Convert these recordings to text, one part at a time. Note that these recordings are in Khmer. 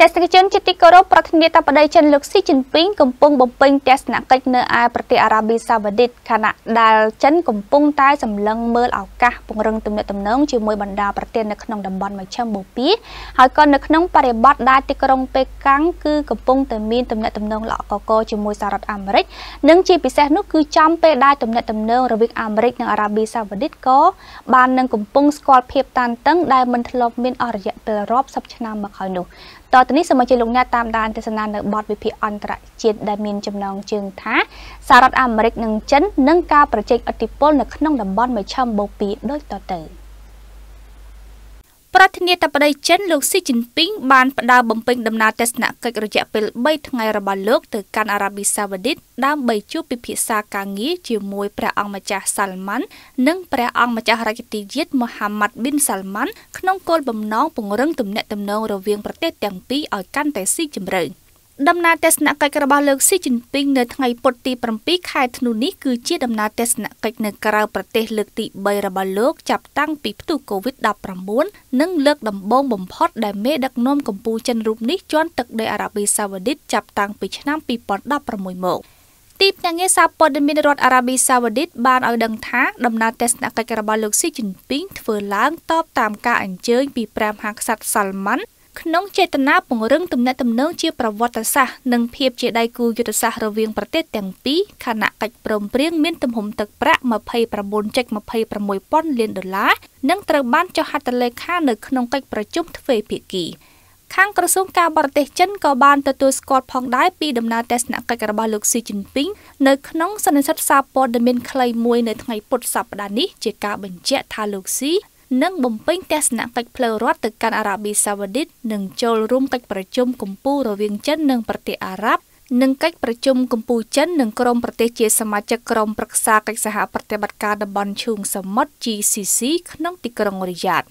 ទេសនិកជនជាទីគោរពប្រធានាធិបតីចិនលោកស៊ីជីនពីងកំពុងបំពេញទស្សនកិច្ចនៅឯប្រទេសអារ៉ាប៊ីសាអូឌីតខណៈដែលចិនកំពុងតែ សម្លឹងមើលឱកាសពង្រឹងទំនាក់ទំនងជាមួយបណ្ដាប្រទេសនៅក្នុងតំបន់មជ្ឈិមបូព៌ាហើយក៏នៅក្នុងបរិបទដែលទីក្រុងប៉េកាំងគឺកំពុងតែមានទំនាក់ទំនងល្អកកជាមួយសហរដ្ឋអាមេរិកនិងជាពិសេសនោះគឺចំពេលដែលទំនាក់ទំនងរវាងអាមេរិកនិងអារ៉ាប៊ីសាអូឌីតក៏បាននឹងកំពុងស្គាល់ភាពតានតឹងដែលមិនធ្លាប់មានអស់រយៈពេលរាប់សិបឆ្នាំមកហើយនោះតទៅនេះសូមអញ្ជើញលោកអ្នកតាមដានទស្សនា នៅបទវិភាគអន្តរជាតិដែលមានចំណងជើងថាសហរដ្ឋអាមេរិកនិងចិននឹងការប្រជែងឥទ្ធិពលនៅក្នុងតំបន់មជ្ឈិមបូព៌ាដូចតទៅ។ប្រធានាធិបតីចិនលោកស៊ីជីនពីងបានផ្ដើមបំពេញដំណើរទស្សនកិច្ចរយៈពេល3ថ្ងៃរបស់លោកទៅកាន់អារ៉ាប៊ីសាអូឌីតដើម្បីជួបពិភាក្សាការងារជាមួយព្រះអង្គម្ចាស់សាល់ម៉ាន់និងព្រះអង្គម្ចាស់រាជទាយាទមូហាម៉ាត់ប៊ីនសាល់ម៉ាន់ក្នុងគោលបំណងពង្រឹងទំនាក់ទំនងរវាងប្រទេសទាំងពីរឲ្យកាន់តែស៊ីជម្រៅ។ដំណើរទស្សនកិច្ចរបស់លោកស៊ីជីនពីងនៅថ្ងៃពុធទី7ខែធ្នូនេះគឺជាដំណើរទស្សនកិច្ចនៅក្រៅប្រទេសលើកទី3របស់លោកចាប់តាំងពីផ្ទុះ COVID-19 និងលើកដំបូងបំផុតដែលមេដឹកនាំកម្ពុជាចិនរូបនេះជន់ទឹកដីអារ៉ាប៊ីសាអូឌីតចាប់តាំងពីឆ្នាំ2016មកទីភ្នាក់ងារសារព័ត៌មានរដ្ឋអារ៉ាប៊ីសាអូឌីតបានឲ្យដឹងថាដំណើរទស្សនកិច្ចរបស់លោកស៊ីជីនពីងធ្វើឡើងតបតាមការអញ្ជើញពីព្រះមហាក្សត្រសាល់ម៉ាន់ក្នុងចេតនាពង្រឹងទំនាក់ទំនងជាប្រវត្តិសាស្ត្រនិងភាពជាដៃគូយុទ្ធសាស្ត្ររវាងប្រទេសទាំងពីរខណៈកិច្ចព្រមព្រៀងមានទំហំទឹកប្រាក់29.26ពាន់លានដុល្លារនិងត្រូវបានចុះហត្ថលេខានៅក្នុងកិច្ចប្រជុំទ្វេភាគីខាងក្រសួងការបរទេសចិនក៏បានទទួលស្គាល់ផងដែរពីដំណើរទស្សនកិច្ចរបស់លោកស៊ីជីនពីងនៅក្នុងសន្និសីទសារព័ត៌មានខ្លីមួយនៅថ្ងៃពុធសប្តាហ៍នេះជាការបញ្ជាក់ថាលោកស៊ីនិងបំពេញទស្សនកិច្ចផ្លូវរដ្ឋទៅកាន់អារ៉ាប៊ីសាវឌីតនិងចូលរួមកិច្ចប្រជុំកំពូលរវាងចិននិងប្រទេសអារ៉ាប់និងកិច្ចប្រជុំកម្ពុជាចិននិងក្រុមប្រទេសជាសមាជិកក្រុមប្រឹក្សាកិច្ចសហប្រតិបត្តិការតំបន់ឈូងសមុទ្រ GCC ក្នុងទីក្រុងរីយ៉ាត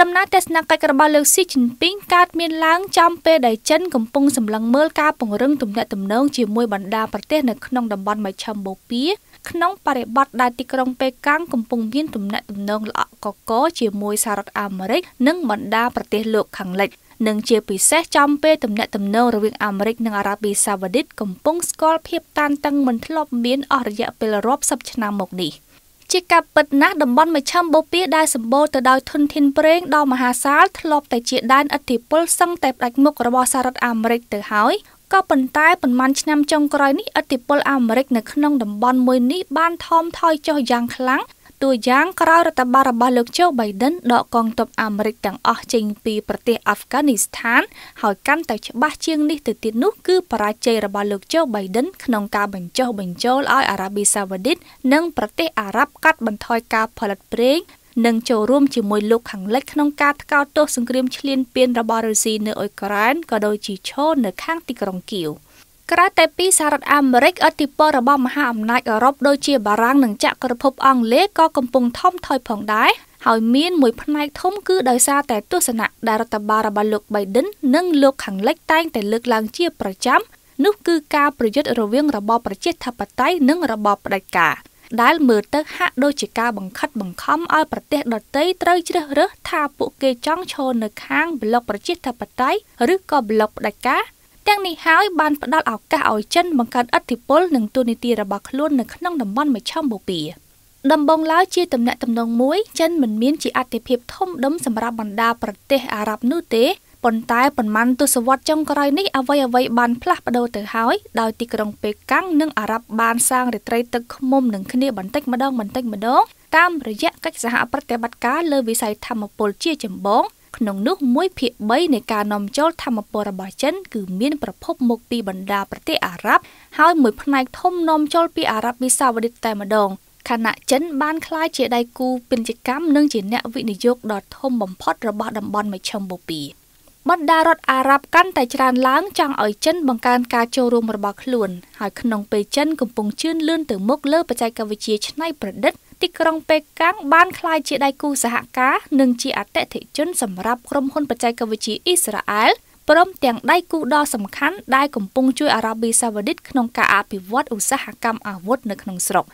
ដំណើរទស្សនកិច្ចរបស់លោកស៊ីជីនពីងកើតមានឡើងចំពេលដែលចិនកំពុងសម្លឹងមើលការពង្រឹងទំនាក់ទំនងជាមួយបណ្ដាប្រទេសនៅក្នុងតំបន់មជ្ឈិមបូព៌ាក្នុងបរិបទដែលទីក្រុងប៉េកាំងកំពុងមានទំនាក់ទំនងល្អក់កកជាមួយសហរដ្ឋអាមេរិកនិងបណ្ដាប្រទេសលោកខាងលិចនិងជាពិសេសចំពេលទំនាក់ទំនងរវាងអាមេរិកនិងអារ៉ាប៊ីសាអូឌីតកំពុងស្គាល់ភាពតានតឹងមិនធ្លាប់មានអស់រយៈពេលរាប់សិបឆ្នាំមកនេះ។ជាការពិតណាស់តំបន់មជ្ឈមបូព៌ាដែលសម្បូរទៅដោយធនធានប្រេងដ៏មហាសាលធ្លាប់តែជាដែនឥទ្ធិពលសឹងតែផ្ដាច់មុខរបស់សហរដ្ឋអាមេរិកទៅហើយក៏ប៉ុន្តែប៉ុន្មានឆ្នាំចុងក្រោយនេះឥទ្ធិពលអាមេរិក នៅក្នុងតំបន់មួយនេះបានថមថយចុះយ៉ាងខ្លាំងតួយ៉ាងក្រោយរដ្ឋបាលរបស់លោកជូបៃដិន ដកកងទ័ពអាមេរិកទាំងអស់ចេញពីប្រទេសអាហ្វហ្គានីស្ថាន ហើយកាន់តែច្បាស់ជាងនេះទៅទៀតនោះគឺបរាជ័យរបស់លោកជូបៃដិន ក្នុងការបញ្ចុះបញ្ចូលឲ្យអារ៉ាប៊ីសាអូឌីតនិងប្រទេសអារ៉ាប់កាត់បន្ថយការផលិតប្រេងនិងចូលរួមជាមួយលោកខាងលិចក្នុងការថ្កោលទោសសង្គ្រាមឈ្លានពានរបស់រុស្ស៊ីនៅអ៊ុយក្រែនក៏ដូចជាឈរនៅខាងទីក្រុងគៀវក្រៅតែពីសហរដ្ឋអាមេរិកឥទ្ធិពលរបស់មហាអំណាចអឺរ៉ុបដូចជាបារាំងនិងចក្រភពអង់គ្លេសក៏កំពុងថមថយផងដែរហើយមានមួយផ្នែកធំគឺដោយសារតែទស្សនៈដែលរដ្ឋបាលរបស់លោក Biden និងលោកខាងលិចតែងតែលើកឡើងជាប្រចាំនោះគឺការប្រយុទ្ធរវាងរបបប្រជាធិបតេយ្យនិងរបបផ្ដាច់ការ។ដែលមើលទៅហាក់ដូចជាការបង្ខិត បង្ខំឲ្យប្រទេសដទៃត្រូវជ្រើសរើសថាពួកគេចង់ឈរនៅខាងប្លុកប្រជាធិបតេយ្យឬក៏ប្លុកផ្ដាច់ការទាំងនេះហើយបានផ្ដល់ឱកាសឲ្យចិនបង្កើនឥទ្ធិពលនិងទូនីតិរបស់ខ្លួននៅក្នុងតំបន់មជ្ឈមបូព៌ាដំបងឡើយជាតំណែងតំណងមួយចិនមិនមានជាអធិភាពធំដុំសម្រាប់បណ្ដាប្រទេសអារ៉ាប់នោះទេប៉ុន្តែប៉ុន្មានទសវត្សរ៍ចុងក្រោយនេះអ្វីអ្វីបានផ្លាស់ប្ដូរទៅហើយដោយទីក្រុងប៉េកាំងនិងអារ៉ាប់បានសាងរាត្រីទឹកឃុំនឹងគ្នាបន្តិចម្ដងបន្តិចម្ដងតាមរយៈកិច្ចសហប្រតិបត្តិការលើវិស័យធម្មពលជាចម្បង ក្នុងនោះ1ភាគ3នៃការនាំចូលធម្មពលរបស់ចិនគឺមានប្រភពមកពីបណ្ដាប្រទេសអារ៉ាប់ហើយមួយផ្នែកធំនាំចូលពីអារ៉ាប់វិសាវឌីតែម្ដងខណៈចិនបានក្លាយជាដៃគូពាណិជ្ជកម្មនិងជាអ្នកវិនិយោគដ៏ធំបំផុតរបស់តំបន់មជ្ឈិមបូព៌ាបណ្ដារដ្ឋអារ៉ាប់កាន់តែច្រើនឡើងចង់ឲ្យចិនបង្កើនការចូលរួមរបស់ខ្លួនហើយក្នុងពេលចិនកំពុងជឿនលឿនទៅមុខលើបច្ចេកវិទ្យាច្នៃប្រឌិត ទីក្រុងប៉េកាំងបានក្លាយជាដៃគូសហការនិងជាអតិថិជនសម្រាប់ក្រុមហ៊ុនបច្ចេកវិទ្យាអ៊ីស្រាអែលព្រមទាំងដៃគូដ៏សំខាន់ដែលកំពុងជួយអារ៉ាប៊ីសាអូឌីតក្នុងការអភិវឌ្ឍឧស្សាហកម្មអាវុធនៅក្នុងស្រុក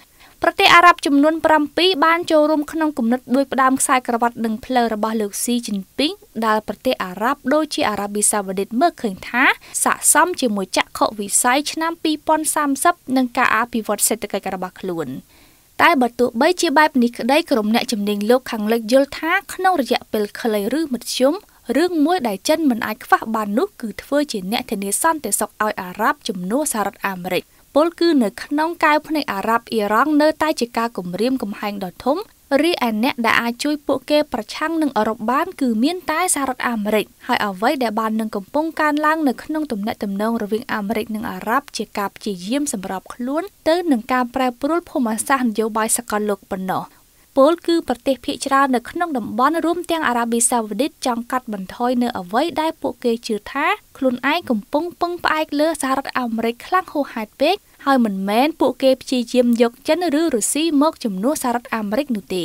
ប្រទេសអារ៉ាប់ចំនួន7បានចូលរួមក្នុងគំនិតដូចផ្ដើមខ្សែក្រវ៉ាត់និងផ្លូវរបស់លោកស៊ីជីនពីងដែលប្រទេសអារ៉ាប់ដូចជាអារ៉ាប៊ីសាអូឌីតមើលឃើញថាស័ក្តិសមជាមួយចក្ខុវិស័យឆ្នាំ2030និងការអភិវឌ្ឍសេដ្ឋកិច្ចរបស់ខ្លួន តែបើទោះបីជាបែបនេះក្តីក្រុមអ្នកជំនាញលោកខាងលិចយល់ថាក្នុងរយៈពេលខ្លីឬមធ្យមរឿងមួយដែលចិនមិនអាចខ្វះបាននោះគឺធ្វើជា អ្នកធានាសន្តិសុខឲ្យអារ៉ាប់ជំនួសសហរដ្ឋអាមេរិកពលគឺនៅក្នុងកែវភ្នែកអារ៉ាប់អ៊ីរ៉ង់នៅ តែជាការគំរាមកំហែងដ៏ធំរីឯអ្នកដែលអាចជួយពួកគេប្រឆាំងនឹងអឺរ៉ុបបានគឺមានតែសហរដ្ឋអាមេរិកហើយអ្វីដែលបាននឹងកំពុងកើនឡើងនៅក្នុងទំនាក់ទំនងរវាងអាមេរិកនិងអារ៉ាប់ជាការព្យាយាមសម្របខ្លួនទៅនឹងការប្រែប្រួលភូមិសាស្ត្រនយោបាយសកលលោកប៉ុណ្ណោះពលគឺប្រទេសភៀកច្រើននៅក្នុងតំបន់រួមទាំងអារ៉ាប៊ីសាអូឌីតចង់កាត់បន្ថយនៅអ្វីដែលពួកគេជឿថាខ្លួនឯងកំពុងពឹងផ្អែកលើសហរដ្ឋអាមេរិកខ្លាំងហួសហេតុពេកហើយមិនមែនពួកគេព្យាយាមយក ចិនឬរុស្ស៊ីមកជំនួសសហរដ្ឋអាមេរិកនោះទេ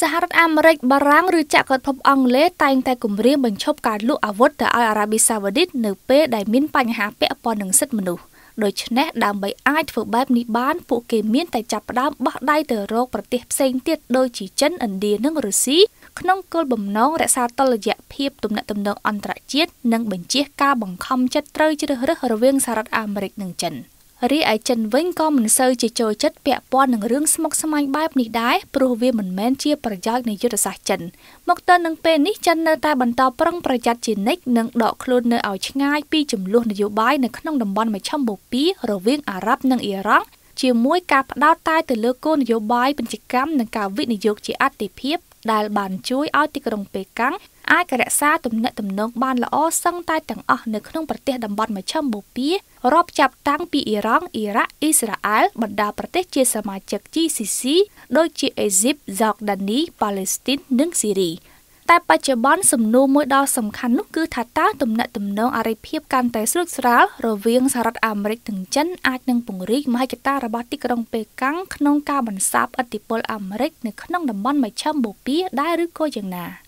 សហរដ្ឋអាមេរិក បារាំងឬចក្រភពអង់គ្លេសតែងតែ គម្រាមបញ្ឈប់ការ លក់អាវុធទៅឲ្យអារ៉ាប៊ីសាអូឌីតនៅពេលដែលមានបញ្ហា ពាក់ព័ន្ធនឹងសិទ្ធិមនុស្សដូច្នេះដើម្បីអាចធ្វើបែបនេះបាន ពួកគេមានតែចាប់ផ្ដើមបោះដៃទៅរកប្រទេសផ្សេងទៀតដូចជាចិនឥណ្ឌានិងរុស្ស៊ីក្នុងគោលបំណងរក្សាតុល្យភាពទំនាក់ទំនងអន្តរជាតិនិងបញ្ជាការបង្ខំចិត្តត្រូវជ្រើសរើសរវាងសហរដ្ឋអាមេរិក និងចិន។រីឯចិនវិញក៏មិនសូវជាចូលចិត្តពាក់ព័ន្ធនឹងរឿងស្មុគស្មាញបែបនេះដែរព្រោះវាមិនមែនជាប្រយោជន៍នៃយុទ្ធសាស្ត្រចិនមកទៅនឹងពេលនេះចិននៅតែបន្តប្រុងប្រយ័ត្នជានិច្ចនិងដកខ្លួននៅឲ្យឆ្ងាយពីចំនួននយោបាយនៅក្នុងតំបន់មជ្ឈិមបូព៌ារវាងអារ៉ាប់និងអ៊ីរ៉ង់ជាមួយការផ្ដោតតែទៅលើគោលនយោបាយពាណិជ្ជកម្មនិងការវិនិយោគជាអតិភិបដែលបានជួយឲ្យទីក្រុងប៉េកាំងអាចរក្សាទំនាក់ទំនងបានល្អសឹងតែទាំងអស់នៅក្នុង ប្រទេសតំបន់មជ្ឈិមបូព៌ារាប់ចាប់តាំងពីអ៊ីរ៉ង់អ៊ីរ៉ាក់អ៊ីស្រាអែលបណ្ដាប្រទេស ជាសមាជិក GCC ដូចជាអេស៊ីបហ្សកដានីប៉ាឡេស្ទីននិងស៊ីរី។តែបច្ចុប្បន្នសំណួរមួយដ៏សំខាន់នោះគឺ ថាតើទំនាក់ទំនងអរិភាពកាន់តែស្រួចស្រាលរវាងសហរដ្ឋអាមេរិកនិងចិនអាចនឹងពង្រីកមហិច្ឆតារបស់ទីក្រុងប៉េកាំងក្នុងការបន្សាបឥទ្ធិពលអាមេរិក នៅក្នុងតំបន់មជ្ឈិមបូព៌ាដែរឬក៏យ៉ាងណា។